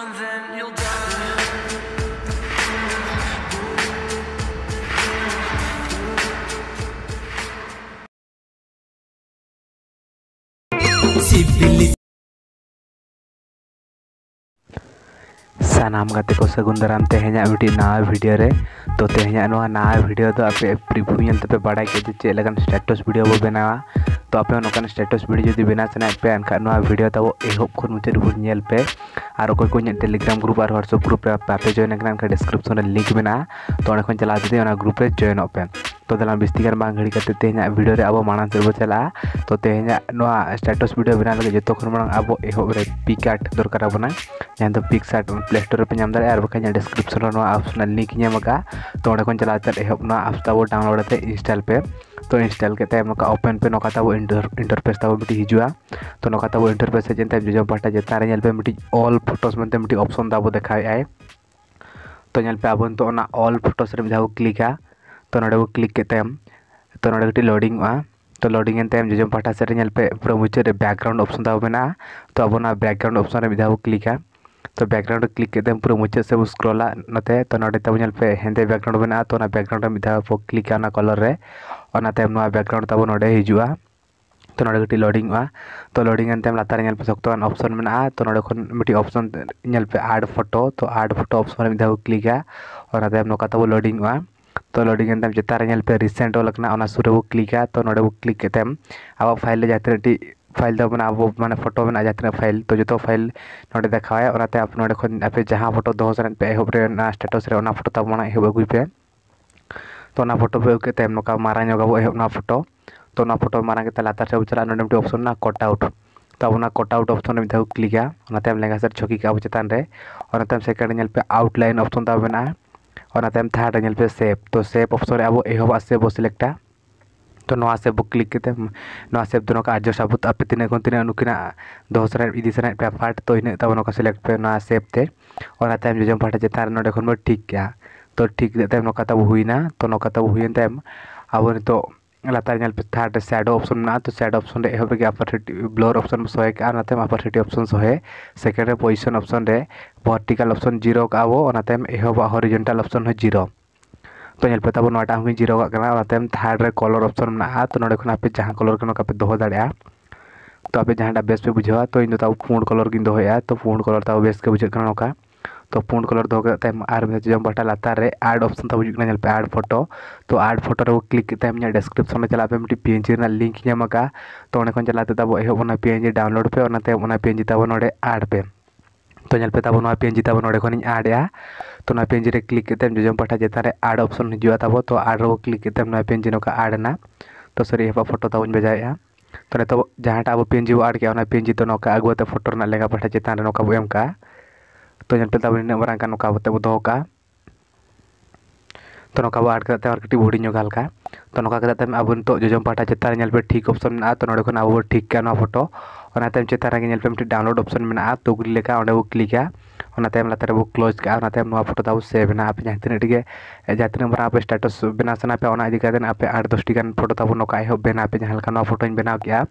અન ゼン you'll down સા નામ ગતે કો સગુન્દરામ તે હેયા વિટી નવા વિડિયો રે તો તે હેયા નો નવા વિડિયો તો આપે પ્રિવ્યુ યલતે પર બડા કે જો ચે લગન સ્ટેટસ વિડિયો બ બનાવા તો આપે નોકા સ્ટેટસ વિડિયો જો દિ બનાસને આ પેન કા નવા વિડિયો તો એ કો કુમતે રુન યલ પે ᱟᱨ ᱚᱠᱚᱭ ᱠᱚ ᱤᱧᱟᱹᱜ ᱴᱮᱞᱤᱜᱨᱟᱢ ᱜᱨᱩᱯ ᱟᱨ ᱦᱳᱣᱟᱴᱥᱮᱯ ᱜᱨᱩᱯ ᱨᱮ ᱵᱟᱯᱮ ᱡᱚᱭᱮᱱ ᱟᱠᱟᱱᱟ ᱮᱱᱠᱷᱟᱱ ᱰᱤᱥᱠᱨᱤᱯᱥᱚᱱ ᱨᱮ ᱞᱤᱝᱠ ᱢᱮᱱᱟᱜᱼᱟ ᱛᱚ ᱚᱸᱰᱮ ᱠᱷᱚᱱ ᱪᱟᱞᱟᱣ ᱠᱟᱛᱮ ᱚᱱᱟ ᱜᱨᱩᱯ ᱨᱮ ᱡᱚᱭᱮᱱᱚᱜ ᱯᱮ ᱛᱚ ᱫᱮᱞᱟ ᱵᱤᱥᱛᱤ ᱜᱟᱱ ᱵᱟᱝ ᱜᱷᱟᱹᱲᱤ ᱠᱟᱛᱮ ᱛᱮᱦᱮᱧᱟᱜ ᱵᱷᱤᱰᱤᱭᱳ ᱨᱮ ᱟᱵᱚ ᱢᱟᱲᱟᱝ ᱥᱮᱫ ᱵᱚ ᱪᱟᱞᱟᱜᱼᱟ ᱛᱚ ᱛᱮᱦᱮᱧᱟᱜ ᱱᱚᱣᱟ ᱥᱴᱮᱴᱟᱥ ᱵᱷᱤᱰᱤᱭᱳ ᱵᱮᱱᱟᱣ ᱞᱟᱹᱜᱤᱫ ᱡᱚᱛᱚ ᱠᱷᱚᱱ ᱢᱟᱲᱟᱝ ᱟᱵᱚ ᱮᱦᱚᱵ ᱨᱮ ᱯᱤᱠ ᱟᱨᱴ ᱫᱚᱨᱠᱟᱨ ᱟᱵᱚᱱᱟ ᱡᱟᱦᱟᱸ ᱫᱚ ᱯᱤᱠ ᱟᱨᱴ ᱯᱞᱮ ᱥᱴᱳᱨ ᱨᱮᱯᱮ ᱧᱟᱢ ᱫᱟᱲᱮᱭᱟᱜᱼᱟ ᱟᱨ ᱵᱟᱠᱷᱟᱱ ᱤᱧᱟᱹᱜ ᱰᱤᱥᱠᱨᱤᱯᱥᱚᱱ ᱨᱮ ᱱᱚᱣᱟ ᱚᱯᱥᱚᱱᱟᱞ ᱞᱤᱝᱠ ᱧᱟᱢ ᱟᱠᱟᱫᱼᱟ ᱛᱚ ᱚᱸᱰᱮ ᱠᱷᱚᱱ ᱪᱟᱞᱟᱣ ᱠᱟᱛᱮ ᱮᱦᱚᱵ ᱱᱚᱣᱟ ᱟᱯᱥ ᱛᱟᱵᱚ ᱰᱟᱣᱩᱱᱞᱳᱰ ᱠᱟᱛᱮ ᱤᱱᱥᱴᱚᱞ ᱯᱮ तो इनस्टॉल के है हम ओपन पे नका तब इंटर इंटरफेस तब मिट्टी हजूँ तो नका तब इंटरफेस हजन जो पाटा चतान पे मिट्टी ऑल फोटोस मनते मिट्टी ऑप्शन तब देखा तो पे अब तो ऑल फोटोस क्लिका तो ना तो क्लिक तो तो के करते तो ना मिट्टी लोडिंग तो लोडिंग जो पाटा से पे पूरा मुझे बैकग्राउंड ऑप्शन तब तो अब बैकग्राउंड ऑप्शन मिदा क्लिका तो बैकग्राउंड क्लिक के पूरे मुझे से स्क्रोला नाते तो नापे हेदे बैकग्राउंड में तो बैकग्राउंड में दावे क्लिक कलर में ना बैकग्राउंड तब ना हजू तो ना कटी लोडिंग तो लोडिंग लातारेपे सख्तव अपशन में तो नाटी अपशन नापे आड फोटो तो आड फोटो अपशन में दौ क्लिक नाका तब लोडिंग तो लोडिंग चितान रिसेंट वाले सुरे बो क्लिका तो ना तो तो क्लिक तो आप अब फाइल जैसे फाइल तो अपना वो मैंने फोटो बना जाते हैं फाइल तो जो तो फाइल नोटे देखा है आप जहाँ फोटो दो हजार पे एहब रे ना स्टेटस फोटो तो अपना एहब अगु पे तो फोटो पे के तेम तो नोका मारा नोगा वो एहब ना फोटो तो फोटो मारा के लातार से चला नोटे मिट्टी ना कट आउट तो अब कट आउट ऑप्शन में तो क्लिक तो है लेगा सर छकी का चितान रे और सेकेंड पे आउट लाइन और थार्ड सेफ तो सेफ ऑप्शन अब एहब आसे बो सिलेक्टा ᱛᱚ ᱱᱚᱣᱟ ᱥᱮᱫ ᱵᱚ ᱠᱞᱤᱠ ᱠᱟᱛᱮ ᱱᱚᱣᱟ ᱥᱮᱫ ᱫᱚ ᱱᱚᱝᱠᱟ ᱟᱨᱡᱚ ᱥᱟᱵᱚᱛ ᱟᱯᱮ ᱛᱤᱱᱟᱹᱜ ᱠᱷᱚᱱ ᱛᱤᱱᱟᱹᱜ ᱱᱩᱠᱤᱱᱟᱜ ᱫᱚᱦᱚ ᱥᱟᱱᱟᱭᱮᱫ ᱤᱫᱤ ᱥᱟᱱᱟᱭᱮᱫ ᱯᱮᱭᱟ ᱯᱟᱴ ᱛᱚ ᱤᱱᱟᱹᱜ ᱛᱟᱵᱚ ᱱᱚᱝᱠᱟ ᱥᱤᱞᱮᱠᱴ ᱯᱮ ᱱᱚᱣᱟ ᱥᱮᱯ ᱛᱮ ᱚᱱᱟ ᱛᱟᱭᱚᱢ ᱡᱚᱡᱚᱢ ᱯᱟᱦᱴᱟ ᱪᱮᱛᱟᱱ ᱨᱮ ᱱᱚᱰᱮ ᱠᱷᱚᱱ ᱵᱚ ᱴᱷᱤᱠ ᱠᱮᱜᱼᱟ ᱛᱚ ᱴᱷᱤᱠ ᱠᱮᱫ ᱛᱟᱭᱚᱢ ᱱᱚᱝᱠᱟ ᱛᱟᱵᱚ ᱦᱩᱭᱱᱟ ᱛᱚ ᱱᱚᱝᱠᱟ ᱛᱟᱵᱚ ᱦᱩᱭᱮᱱ ᱛᱟᱭᱚᱢ ᱟᱵᱚ ᱱᱤᱛᱚᱜ ᱞᱟᱛᱟᱨ ᱧᱮᱞ ᱯᱮ ᱛᱷᱟᱨᱰ ᱨᱮ ᱥᱮᱰᱳ ᱚᱯᱥᱚᱱ ᱢᱮᱱᱟᱜᱼᱟ ᱛᱚ ᱥᱮᱰᱳ ᱚᱯᱥᱚᱱ ᱨᱮ ᱮᱦᱚᱵ ᱨᱮᱜᱮ ᱟᱯᱟᱨᱴᱷᱤᱴᱤ ᱵᱞᱚᱨ ᱚᱯᱥᱚᱱ ᱵᱚ ᱥᱚᱦᱮ ᱠᱟᱜᱼᱟ ᱚᱱᱟ ᱛᱟᱭᱚᱢ ᱟᱯᱟᱨᱴᱷᱤᱴᱤ ᱚᱯᱥᱚᱱ ᱥᱚᱦᱮ ᱥᱮᱠᱮᱱᱰ ᱨᱮ ᱯᱚᱡᱤᱥᱚᱱ ᱚᱯᱥᱚᱱ ᱨᱮ ᱵᱷᱚᱨᱴᱤᱠᱟᱞ ᱚᱯᱥᱚᱱ ᱡᱤᱨᱳ ᱠᱟᱜᱼᱟ ᱵᱚ ᱚᱱᱟ ᱛᱟᱭᱚᱢ ᱮᱦᱚᱵᱟᱜ ᱦᱚᱨᱤᱡᱚᱱᱴᱟᱞ ᱚᱯᱥᱚᱱ ᱦᱚᱸ ᱡᱤᱨᱳ तो, तो पे नाटा हूँ जिरो थार्ड में कलर ऑप्शन में तो नो आपे जहाँ कलर के आप दो दाड़ा तो आपे जहाँ बेस पे बुझे तो इन तब पुंड कलर की दोहे तो पुंड कलर तब बेस के बुझे ना तो पुंड कलर जो बटा लातारे आड ऑप्शन तब हूँ आड फोटो तो आर्ड फोटो रो क्लिक डेस्क्रिप्शन में चला पी एन जी लिंक नाम तो चलाते पी एन जी डाउनलोड पे पी एन जी तब ना आड पे तो पे तब ना पी तब नोड़े आडा तो ना पी रे क्लिक करते जो जोजम पाठा चितान में आड अपसन हजू तब तो आड रो क्लिक करते ना पी नौका आडना तो सरी हेपा फोटो तब बजाए तो नित जहाँ अब पी बो आड़ किया पी तो नौका अगुआते फोटो लेंगा पाठा चितान नौका बो एम का तो पे तब इन का नौका बो दौका तो नौका बो आड़ करते और कटी भूड़ी का तो नौका करते अब नित जोजम पाठा चितान पे ठीक ऑप्शन मे तो नोड़े अब ठीक फोटो ᱚᱱᱟ ᱛᱟᱭᱚᱢ ᱪᱮᱛᱟᱱ ᱨᱮᱜᱮ ᱧᱮᱞ ᱯᱮ ᱢᱤᱫᱴᱤᱡ ᱰᱟᱣᱩᱱᱞᱳᱰ ᱚᱯᱥᱚᱱ ᱢᱮᱱᱟᱜᱼᱟ ᱛᱩᱜᱞᱤ ᱞᱮᱠᱟ ᱚᱸᱰᱮ ᱵᱚ ᱠᱞᱤᱠᱟ ᱚᱱᱟ ᱛᱟᱭᱚᱢ ᱞᱟᱛᱟᱨ ᱨᱮᱵᱚ ᱠᱞᱳᱡᱽ ᱠᱟᱜᱼᱟ ᱚᱱᱟ ᱛᱟᱭᱚᱢ ᱱᱚᱣᱟ ᱯᱷᱳᱴᱳ ᱛᱟᱵᱚ ᱥᱮᱵᱷᱱᱟ ᱟᱯᱮ ᱡᱟᱦᱟᱸ ᱛᱤᱱᱟᱹᱜ ᱜᱮ ᱡᱟᱦᱟᱸ ᱛᱤᱱᱟᱹᱜ ᱢᱟᱨᱟᱝ ᱟᱯᱮ ᱥᱴᱮᱴᱟᱥ ᱵᱮᱱᱟᱣ ᱥᱟᱱᱟ ᱯᱮ ᱚᱱᱟ ᱤᱫᱤ ᱠᱟᱛᱮᱫ ᱟᱯᱮ ᱟᱴ ᱫᱚᱥᱴᱤ ᱜᱟᱱ ᱯᱷᱳᱴᱳ ᱛᱟᱵᱚ ᱱᱚᱝᱠᱟ ᱮᱦᱚᱵ ᱵᱮᱱᱟ ᱟᱯᱮ ᱡᱟᱦᱟᱸ ᱞᱮᱠᱟ ᱱᱚᱣᱟ ᱯᱷᱳᱴᱳᱧ ᱵᱮᱱᱟᱣ ᱠᱮᱜᱼᱟ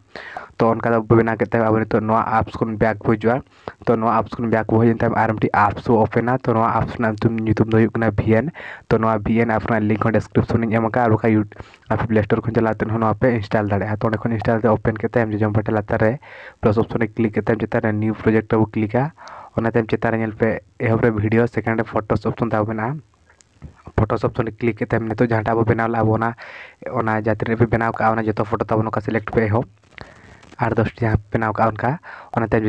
ᱛᱚ ᱚᱱᱠᱟ ᱫᱚ ᱵᱮᱱᱟᱣ ᱠᱮᱫ ᱛᱟᱭᱚᱢ ᱟᱵᱚ ᱱᱤᱛᱚᱜ ᱱᱚᱣᱟ ᱟᱯᱥ ᱠᱷᱚᱱ ᱵᱮᱠ ᱵᱚ ᱦᱤᱡᱩᱜᱼᱟ ᱛᱚ ᱱᱚᱣᱟ ᱟᱯᱥ ᱠᱷᱚᱱ ᱵᱮᱠ ᱵᱚ ᱦᱮᱡ ᱮᱱ ᱛᱟᱭᱚᱢ ᱟᱨ ᱢᱤᱫᱴᱤᱡ ᱟᱯᱥ ᱵᱚ ᱳᱯᱮᱱᱟ ᱛᱚ ᱱᱚᱣᱟ ᱟᱯᱥ ᱨᱮᱱᱟᱜ ᱧᱩᱛᱩᱢ ᱫᱚ ᱦᱩᱭᱩᱜ ᱠᱟᱱᱟ ᱵᱷᱤ ᱮᱱ ᱛᱚ ᱱᱚᱣᱟ ᱵᱷᱤ ᱮᱱ ᱟᱯ ᱨᱮᱱᱟᱜ ᱞᱤᱝᱠ ᱦᱚᱸ ᱰᱮᱥᱠᱨᱤᱯᱥᱚᱱ ᱤᱧ ᱮᱢ ᱟᱠᱟᱫᱼᱟ ᱟᱨ ᱵᱟᱠᱷᱟᱡ आप प्ले स्टोर को चलाते हैं पे इंस्टॉल दाड़े तो इंस्टॉल दे ओपन के जो बटे लातार प्लस ऑप्शन क्लिक के चितान न्यू प्रोजेक्ट बो क्लिका चितान पे एहबे भिडियो सेकेंड फोटोस ऑप्शन तब मेना फोटोस ऑप्शन क्लिक के नो जहाँ टाइम बनाव अब जाती पे बनाव का जो फोटो तब सिलेक्ट पे एहब आठ दस टाँ बनाव का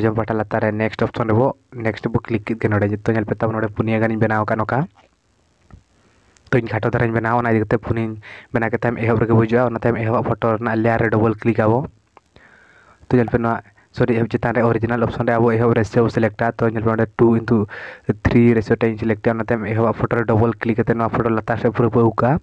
जो बटे लातार नेक्स्ट ऑप्शन नेक्स्ट बो क्लिक के नो पे तब ना पुनिया गन बनाव का ᱛᱚ ᱤᱧ ᱠᱷᱟᱴᱚ ᱫᱷᱟᱨᱟᱧ ᱵᱮᱱᱟᱣᱟ ᱚᱱᱟ ᱤᱫᱤ ᱠᱟᱛᱮ ᱯᱷᱳᱱᱤᱧ ᱵᱮᱱᱟᱣ ᱠᱮᱫ ᱛᱟᱭᱚᱢ ᱮᱦᱚᱵ ᱨᱮᱜᱮ ᱵᱩᱡᱷᱟᱹᱜᱼᱟ ᱚᱱᱟ ᱛᱟᱭᱚᱢ ᱮᱦᱚᱵ ᱯᱷᱳᱴᱳ ᱨᱮᱱᱟᱜ ᱞᱮᱭᱟᱨ ᱨᱮ ᱰᱚᱵᱚᱞ ᱠᱞᱤᱠ ᱟᱵᱚ ᱛᱚ ᱧᱮᱞ ᱯᱮ ᱱᱚᱣᱟ सॉरी एफ चितान रे ओरिजिनल ऑप्शन रे अब एहब रेसियो सिलेक्टा तो नेल two into three ratio time सिलेक्टा एहब फोटो डबल क्लिक फोटो लतार से पूरा पाउका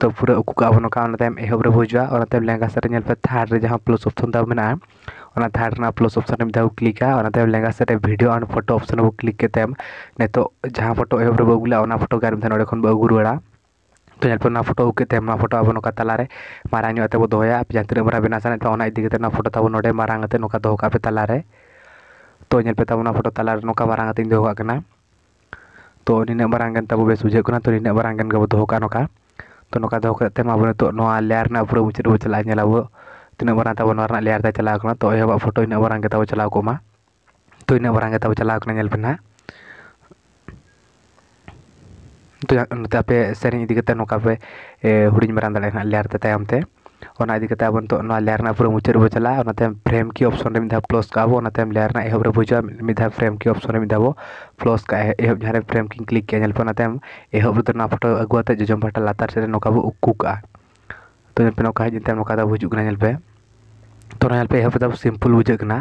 तो पूरा उकू का अबनकाम एहब भुजा लेंगा सेट पे थार्ड में जहाँ प्लस ऑप्शन तब में थार्ड में प्लस ऑप्शन में दौ क्लिका लेंगा set video and photo option को क्लिक करते जहाँ फोटो एहब अगुलना फोटो गारे ना अगू रुआड़ा तो जानपे फोटो अगुकते हैं फोटो अब ना तलारे मारा बो दया जहाँ तीन मारा बना सकते फोटो तब ना मारा ना दो पे तलारे तो पे तब फोटो तलाारे ना मारा दोगा तो नीना मारा तब बुझे तो नीना मारा दोगा ना ᱛᱚ ᱱᱚᱝᱠᱟ ᱫᱚᱦᱚ ᱠᱟᱛᱮ ᱢᱟ ᱟᱵᱚ ᱱᱤᱛᱚᱜ ᱱᱚᱣᱟ ᱞᱮᱭᱟᱨ ᱨᱮᱱᱟᱜ ᱯᱩᱨᱟᱹ ᱢᱩᱪᱟᱹᱫ ᱨᱮᱵᱚ ᱪᱟᱞᱟᱜᱼᱟ ᱧᱮᱞ ᱟᱵᱚ ᱛᱤᱱᱟᱹᱜ ᱢᱟᱨᱟᱝ ᱛᱟᱵᱚ ᱱᱚᱣᱟ ᱨᱮᱱᱟᱜ ᱞᱮᱭᱟᱨ ᱛᱮ ᱪᱟᱞᱟᱣ ᱠᱟᱱᱟ ᱛᱚ ᱚᱭᱦᱚᱵᱟᱜ ᱯᱷᱳᱴᱳ ᱤᱱᱟᱹᱜ ᱢᱟᱨᱟᱝ ᱜᱮᱛᱟᱵᱚ ᱪᱟᱞᱟᱣ ᱠᱚᱜ ᱢᱟ ᱛᱚ ᱤᱱᱟᱹᱜ ᱢᱟᱨᱟᱝ ᱜᱮᱛᱟᱵᱚ ᱪᱟᱞᱟᱣ ᱠᱟᱱᱟ ᱧᱮᱞ ᱯᱮ ᱱᱟᱦᱟᱜ ᱛᱚ ᱱᱚᱛᱮ ᱟᱯᱮ ᱥᱮᱨᱮᱧ ᱤᱫᱤ ᱠᱟᱛᱮ ᱱᱚᱝᱠᱟ ᱯᱮ ᱦᱩᱰᱤᱧ ᱢᱟᱨᱟᱝ ᱫᱟᱲᱮᱭᱟᱜᱼᱟ ᱞᱮᱭᱟᱨ ᱛᱮ ᱛᱟᱭᱚᱢ ᱛᱮ लेरना पूरा मुचाद रूप चलते फ्रेम की ऑप्शन में दौ प्लस कहते लेरना एह बुझा मिद फ्रेम की ऑप्शन में दौ प्लस एह एहब फ्रेम की क्लिक के एहब फोटो अगुआ जजम फोटो लातार सेना कुक तो नौका हजते नौका बुजुर्ग तो पे पेदा सिंपल बुझेना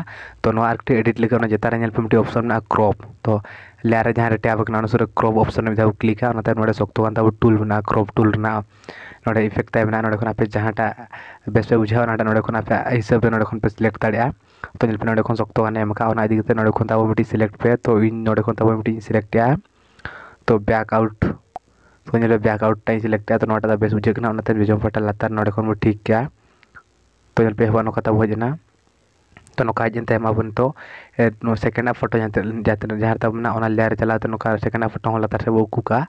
तो एडिट लगे चितानपे मिट्टी ऑप्शन में क्रॉप तो लेयारे जहाँ टैबना क्रॉप ऑप्शन में दौ क्लिका ना शक्त टूल मेना क्रॉप टूल ना इफेक्ट मेना ना पे जहाँ बेस पे बुझे ना ना पे हिसाब से ना तो पे सिलेक्ट दाड़ा तो ना शक्त इदीते ना मिट्टी सिलेक्ट पे तो इन तो तो ना मिट्टी सिलेक्टे तो बैक आउट तो बैक आउट सिलेक्ट तो बेस बुझेना बीजों पटा लातार ना ठीक है तो बेहवा नोका तब हजना तो नोका हजन तामाबन तो सेकेंड फोटो जहाँ तब लेयर चला तो नोका सेकेंड फोटो हम लातार से उकूका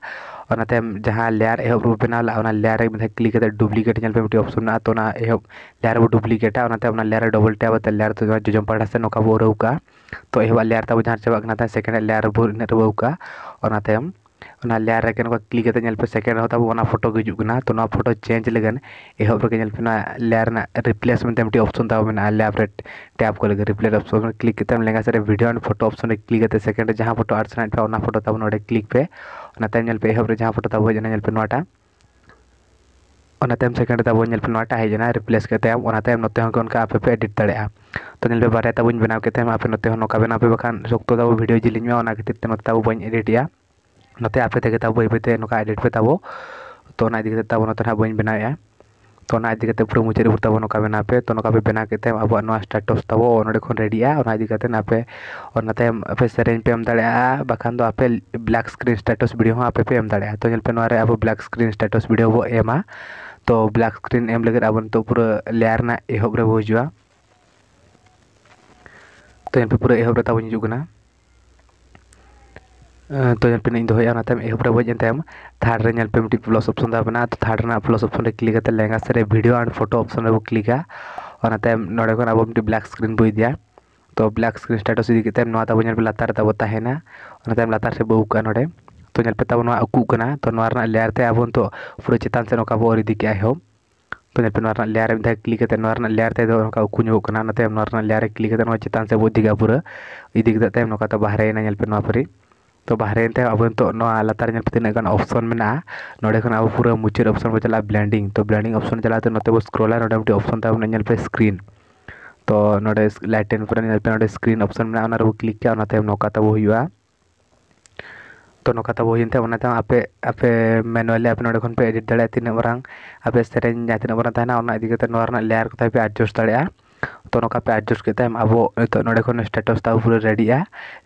और जहाँ लेयर एहब बो बना ला लेयर एक क्लिक डुप्लिकेट पे मिट्टी ऑप्शन तो एहब लेयर बो डुप्लिकेटा डबल टैप लेयर तो जोजम पड़ा से नोका लेयर तब सेकेंड लेयर बो इनका और અન આલે આરે કેન કો ક્લિક કરે જલ પે સેકન્ડ હોતા બને ફોટો ગીજુકના તો ના ફોટો ચેન્જ લેગન એ હોબરે કે જલ પે ના લેયર ના રિપ્લેસમેન્ટ મેટી ઓપ્શન તા બને આ લેબરે ટેબ કો લેગી રિપ્લેસ ઓપ્શન પર ક્લિક કેતમ લેંગા સરે વિડિયો એન્ડ ફોટો ઓપ્શન પર ક્લિક કેતે સેકન્ડ જહા ફોટો આટસ ના પે ઓના ફોટો તા બને ઓડે ક્લિક પે ઓના તેમ જલ પે એ હોબરે જહા ફોટો તા બને જન જલ પે નોટા ઓના તેમ સેકન્ડ તા બને જલ પે નોટા હૈ જના રિપ્લેસ કેતે આમ ઓના તેમ નોતે હો કોન કા આપ પે એડિટ તળે તો જલ પે બારે તા બુન બનાવ કે તેમ આપ નોતે હો નો કા બના આપ બખા સક્તો તા વિડિયો જી લિંગ મા ઓના કે તરતે નો તા બુ બઈ એડિટયા नाते आपे तक बीपे एडिट पे तो दिखे तब बी बनाए तो दिखे पूरा मुचाद उपर तब ना बना पे तो ना बना के अब स्टाटस तब ना रेडी है दिखाते आपे और आपे सेम दाखान तो ब्लैक स्क्रीन स्टाटस भिडियो आपे पे दाड़ा तो पे अब ब्लैक स्क्रीन स्टाटस भिडियो बो एम तो ब्लैक स्क्रीन एम लगे अब पूरा लेयर एहबरे बो हजा तो पूरा एहबरे तब हजना तोपिन एहबरा बजेम थार्डपे मिट्टी प्लस अपशन दावे तो थार्ड प्लस अपशन क्लिक लेंगा सर भिडियो एंड फोटो अपशन रे क्लिका और नोड़े को अब मिट्टी ब्लैक स्क्रीन बो दिया तो ब्लैक स्क्रीन स्टेटस इतिकेमेंपे लतारे तबना लतार से बोक नोड़े तो नोपे तब उकना तो लेयारे अब तो पूरा चितान से नौका बोर इतिका एह तो नोपे लेयारे क्लिक लेयारे उकना लेयारे क्लिक चितान से बो इतिका पूरा इतिकेम नौका तो बाहर नापे परी ᱛᱚ ᱵᱟᱦᱨᱮ ᱛᱮ ᱟᱵᱚ ᱱᱤᱛᱚᱜ ᱱᱚᱣᱟ ᱞᱟᱛᱟᱨ ᱧᱮᱞ ᱛᱤᱱᱟᱹᱜ ᱜᱟᱱ ᱚᱯᱥᱚᱱ ᱢᱮᱱᱟᱜᱼᱟ ᱱᱚᱰᱮ ᱠᱷᱚᱱ ᱟᱵᱚ ᱯᱩᱨᱟᱹ ᱢᱩᱪᱟᱹᱫ ᱚᱯᱥᱚᱱ ᱵᱚ ᱪᱟᱞᱟᱜᱼᱟ ᱵᱞᱮᱱᱰᱤᱝ ᱛᱚ ᱵᱞᱮᱱᱰᱤᱝ ᱚᱯᱥᱚᱱ ᱪᱟᱞᱟᱣ ᱛᱮ ᱱᱚᱛᱮ ᱵᱚ ᱥᱠᱨᱚᱞᱟ ᱱᱚᱰᱮ ᱢᱤᱫᱴᱮᱱ ᱚᱯᱥᱚᱱ ᱛᱟᱵᱚᱱᱟ ᱧᱮᱞ ᱯᱮ ᱥᱠᱨᱤᱱ ᱛᱚ ᱱᱚᱰᱮ ᱞᱟᱭᱴᱮᱱ ᱯᱚᱨᱮ ᱧᱮᱞ ᱯᱮ ᱱᱚᱰᱮ ᱥᱠᱨᱤᱱ ᱚᱯᱥᱚᱱ ᱢᱮᱱᱟᱜᱼᱟ ᱚᱱᱟ ᱨᱮᱵᱚ ᱠᱞᱤᱠ ᱠᱟᱜᱼᱟ ᱚᱱᱟ ᱛᱟᱭᱚᱢ ᱱᱚᱝᱠᱟ ᱛᱟᱵᱚ ᱦᱩᱭᱩᱜᱼᱟ ᱛᱚ ᱱᱚᱝᱠᱟ ᱛᱟᱵᱚ ᱦᱩᱭᱮᱱ ᱛᱮ ᱚᱱᱟ ᱛᱟᱭᱚᱢ ᱟᱯᱮ ᱟᱯᱮ ᱢᱮᱱᱩᱣᱟᱞᱤ ᱟᱯᱮ ᱱᱚᱰᱮ ᱠᱷᱚᱱ ᱯᱮ ᱮᱰᱤᱴ ᱫᱟᱲᱮᱭᱟᱜᱼᱟ ᱛᱤᱱᱟᱹᱜ ᱢᱟᱨᱟᱝ ᱟᱯᱮ ᱥᱮᱨᱮᱧ ᱡᱟᱦᱟᱸ ᱛᱤᱱᱟᱹᱜ ᱢᱟᱨᱟᱝ ᱛᱟᱦᱮᱱᱟ ᱚᱱᱟ ᱤᱫᱤ ᱠᱟᱛᱮ ᱱᱚᱣᱟ ᱨᱮᱱᱟᱜ ᱞᱮᱭᱟᱨ ᱠᱚᱛᱟᱭ ᱯᱮ ᱮᱰᱡᱟᱥᱴ ᱫᱟᱲᱮᱭᱟᱜᱼᱟ तो एडजस्ट करते हैं अब तो ना स्टेटस रेडी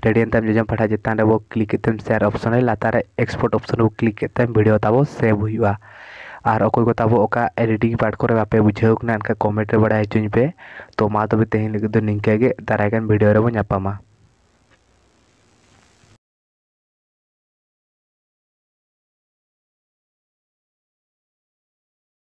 रेडी एंड जेजे पाठा चितान रहे क्लिक करते हैं शेयर अपशन लातारे एक्सपोर्ट अपशन को क्लिक करते हैं भिडियो तब सेव और अकोई को तब अका एडिटिंग पार्ट को आप बुझेना कमेंट में बड़ा हेचुपे तो माँ तब तो तेहन लगे निकाय दारा भिडियो रेपामा